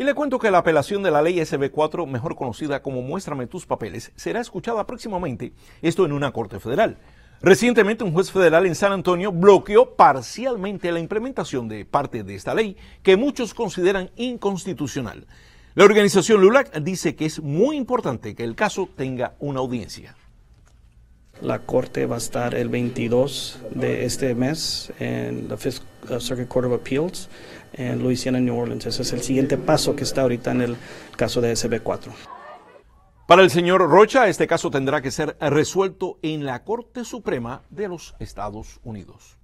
Y le cuento que la apelación de la ley SB4, mejor conocida como Muéstrame tus papeles, será escuchada próximamente, esto en una corte federal. Recientemente un juez federal en San Antonio bloqueó parcialmente la implementación de parte de esta ley que muchos consideran inconstitucional. La organización LULAC dice que es muy importante que el caso tenga una audiencia. La corte va a estar el 22 de este mes en la Fifth Circuit Court of Appeals en Louisiana, New Orleans. Ese es el siguiente paso que está ahorita en el caso de SB4. Para el señor Rocha, este caso tendrá que ser resuelto en la Corte Suprema de los Estados Unidos.